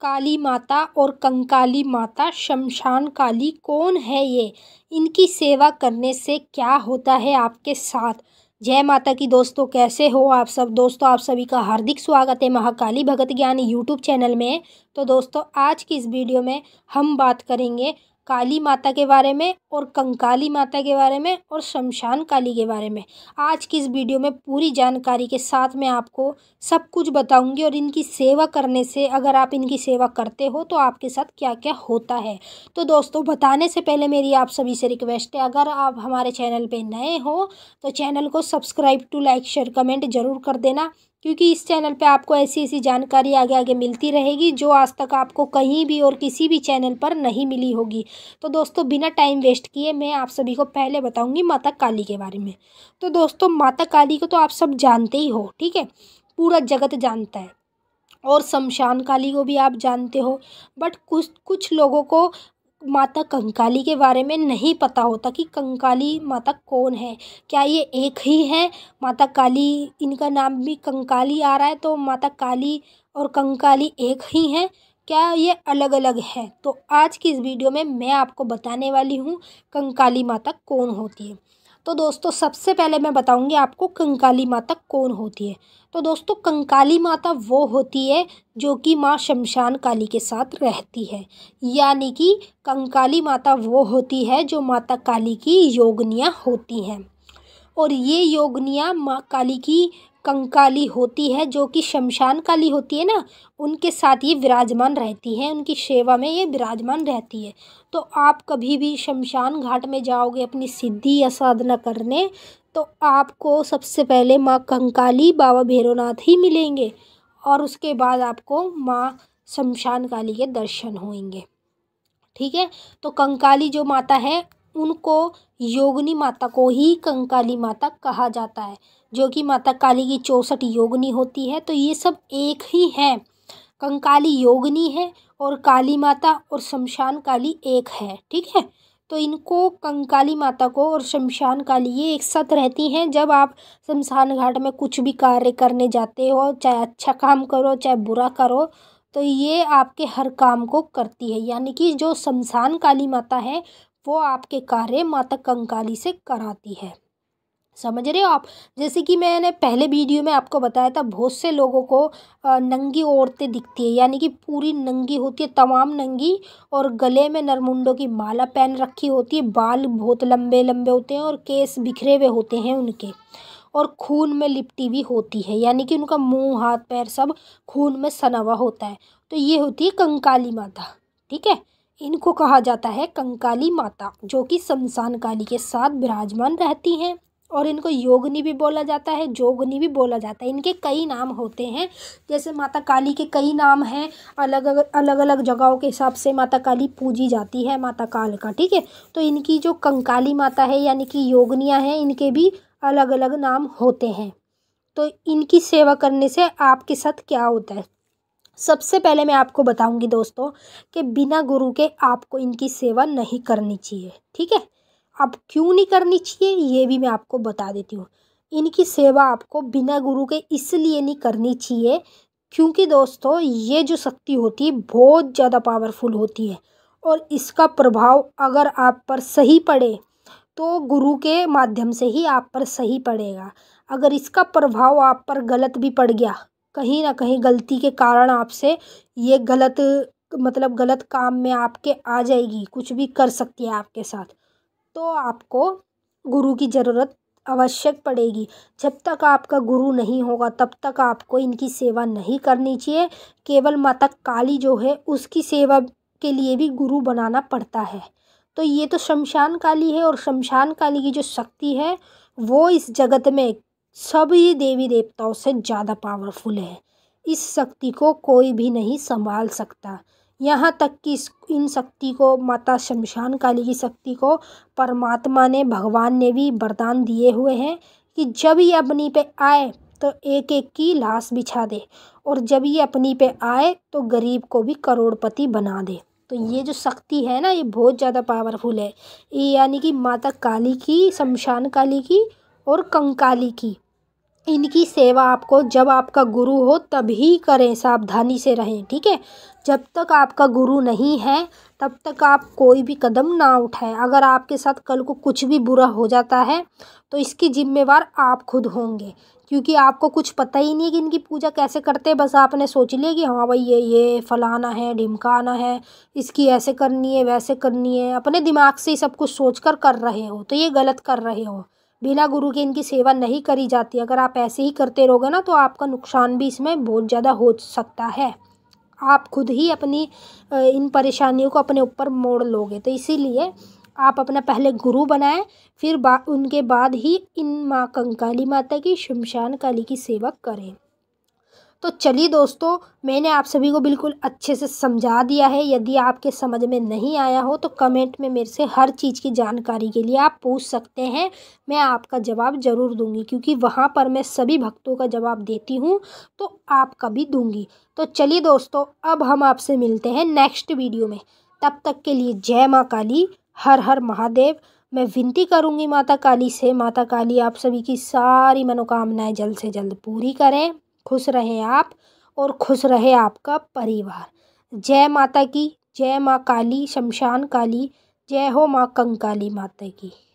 काली माता और कंकाली माता शमशान काली कौन है ये इनकी सेवा करने से क्या होता है आपके साथ जय माता की दोस्तों कैसे हो आप सब दोस्तों आप सभी का हार्दिक स्वागत है महाकाली भगत ज्ञान यूट्यूब चैनल में तो दोस्तों आज की इस वीडियो में हम बात करेंगे काली माता के बारे में और कंकाली माता के बारे में और शमशान काली के बारे में आज की इस वीडियो में पूरी जानकारी के साथ मैं आपको सब कुछ बताऊंगी और इनकी सेवा करने से अगर आप इनकी सेवा करते हो तो आपके साथ क्या क्या होता है तो दोस्तों बताने से पहले मेरी आप सभी से रिक्वेस्ट है अगर आप हमारे चैनल पर नए हो तो चैनल को subscribe to like share comment ज़रूर कर देना क्योंकि इस चैनल पे आपको ऐसी ऐसी जानकारी आगे आगे मिलती रहेगी जो आज तक आपको कहीं भी और किसी भी चैनल पर नहीं मिली होगी तो दोस्तों बिना टाइम वेस्ट किए मैं आप सभी को पहले बताऊंगी माता काली के बारे में तो दोस्तों माता काली को तो आप सब जानते ही हो ठीक है पूरा जगत जानता है और शमशान काली को भी आप जानते हो बट कुछ कुछ लोगों को माता कंकाली के बारे में नहीं पता होता कि कंकाली माता कौन है क्या ये एक ही है माता काली इनका नाम भी कंकाली आ रहा है तो माता काली और कंकाली एक ही हैं क्या ये अलग अलग है तो आज की इस वीडियो में मैं आपको बताने वाली हूँ कंकाली माता कौन होती है तो दोस्तों सबसे पहले मैं बताऊंगी आपको कंकाली माता कौन होती है तो दोस्तों कंकाली माता वो होती है जो कि माँ शमशान काली के साथ रहती है यानी कि कंकाली माता वो होती है जो माता काली की योगनियाँ होती हैं और ये योगनियाँ माँ काली की कंकाली होती है जो कि शमशान काली होती है ना उनके साथ ये विराजमान रहती है उनकी सेवा में ये विराजमान रहती है तो आप कभी भी शमशान घाट में जाओगे अपनी सिद्धि या साधना करने तो आपको सबसे पहले माँ कंकाली बाबा भैरवनाथ ही मिलेंगे और उसके बाद आपको माँ शमशान काली के दर्शन होंगे ठीक है तो कंकाली जो माता है उनको योगनी माता को ही कंकाली माता कहा जाता है जो कि माता काली की चौंसठ योगनी होती है तो ये सब एक ही है कंकाली योगनी है और काली माता और शमशान काली एक है ठीक है तो इनको कंकाली माता को और शमशान काली ये एक साथ रहती हैं जब आप शमशान घाट में कुछ भी कार्य करने जाते हो चाहे अच्छा काम करो चाहे बुरा करो तो ये आपके हर काम को करती है यानी कि जो शमशान काली माता है वो आपके कार्य माता कंकाली से कराती है समझ रहे हो आप जैसे कि मैंने पहले वीडियो में आपको बताया था बहुत से लोगों को नंगी औरतें दिखती है यानी कि पूरी नंगी होती है तमाम नंगी और गले में नरमुंडों की माला पहन रखी होती है बाल बहुत लंबे लंबे होते हैं और केस बिखरे हुए होते हैं उनके और खून में लिपटी हुई होती है यानी कि उनका मुंह हाथ पैर सब खून में सनावा होता है तो ये होती है कंकाली माता ठीक है इनको कहा जाता है कंकाली माता जो कि शमशान काली के साथ विराजमान रहती हैं और इनको योगनी भी बोला जाता है जोगनी भी बोला जाता है इनके कई नाम होते हैं जैसे माता काली के कई नाम हैं अलग अलग अलग अलग जगहों के हिसाब से माता काली पूजी जाती है माता काल का ठीक है तो इनकी जो कंकाली माता है यानी कि योगनियाँ हैं इनके भी अलग अलग नाम होते हैं तो इनकी सेवा करने से आपके साथ क्या होता है सबसे पहले मैं आपको बताऊंगी दोस्तों कि बिना गुरु के आपको इनकी सेवा नहीं करनी चाहिए ठीक है अब क्यों नहीं करनी चाहिए ये भी मैं आपको बता देती हूँ इनकी सेवा आपको बिना गुरु के इसलिए नहीं करनी चाहिए क्योंकि दोस्तों ये जो शक्ति होती है बहुत ज़्यादा पावरफुल होती है और इसका प्रभाव अगर आप पर सही पड़े तो गुरु के माध्यम से ही आप पर सही पड़ेगा अगर इसका प्रभाव आप पर गलत भी पड़ गया कहीं ना कहीं गलती के कारण आपसे ये गलत मतलब गलत काम में आपके आ जाएगी कुछ भी कर सकती है आपके साथ तो आपको गुरु की ज़रूरत आवश्यक पड़ेगी जब तक आपका गुरु नहीं होगा तब तक आपको इनकी सेवा नहीं करनी चाहिए केवल माता काली जो है उसकी सेवा के लिए भी गुरु बनाना पड़ता है तो ये तो शमशान काली है और शमशान काली की जो शक्ति है वो इस जगत में सभी देवी देवताओं से ज़्यादा पावरफुल है इस शक्ति को कोई भी नहीं संभाल सकता यहाँ तक कि इस इन शक्ति को माता शमशान काली की शक्ति को परमात्मा ने भगवान ने भी वरदान दिए हुए हैं कि जब ये अपनी पे आए तो एक एक की लाश बिछा दे और जब ये अपनी पे आए तो गरीब को भी करोड़पति बना दे तो ये जो शक्ति है ना ये बहुत ज़्यादा पावरफुल है ये यानी कि माता काली की शमशान काली की और कंकाली की इनकी सेवा आपको जब आपका गुरु हो तभी करें सावधानी से रहें ठीक है जब तक आपका गुरु नहीं है तब तक आप कोई भी कदम ना उठाएं अगर आपके साथ कल को कुछ भी बुरा हो जाता है तो इसकी जिम्मेवार आप खुद होंगे क्योंकि आपको कुछ पता ही नहीं है कि इनकी पूजा कैसे करते हैं बस आपने सोच लिया कि हाँ भाई ये ये फलाना है ढिमकाना है इसकी ऐसे करनी है वैसे करनी है अपने दिमाग से ही सब कुछ सोच कर कर रहे हो तो ये गलत कर रहे हो बिना गुरु के इनकी सेवा नहीं करी जाती अगर आप ऐसे ही करते रहोगे ना तो आपका नुकसान भी इसमें बहुत ज़्यादा हो सकता है आप खुद ही अपनी इन परेशानियों को अपने ऊपर मोड़ लोगे तो इसीलिए आप अपना पहले गुरु बनाएं फिर बा उनके बाद ही इन माँ कंकाली माता की शमशान काली की सेवा करें तो चलिए दोस्तों मैंने आप सभी को बिल्कुल अच्छे से समझा दिया है यदि आपके समझ में नहीं आया हो तो कमेंट में मेरे से हर चीज़ की जानकारी के लिए आप पूछ सकते हैं मैं आपका जवाब ज़रूर दूंगी क्योंकि वहाँ पर मैं सभी भक्तों का जवाब देती हूँ तो आपका भी दूंगी तो चलिए दोस्तों अब हम आपसे मिलते हैं नेक्स्ट वीडियो में तब तक के लिए जय माँ काली हर हर महादेव मैं विनती करूंगी माता काली से माता काली आप सभी की सारी मनोकामनाएं जल्द से जल्द पूरी करें खुश रहे आप और खुश रहे आपका परिवार जय माता की जय माँ काली शमशान काली जय हो माँ कंकाली माता की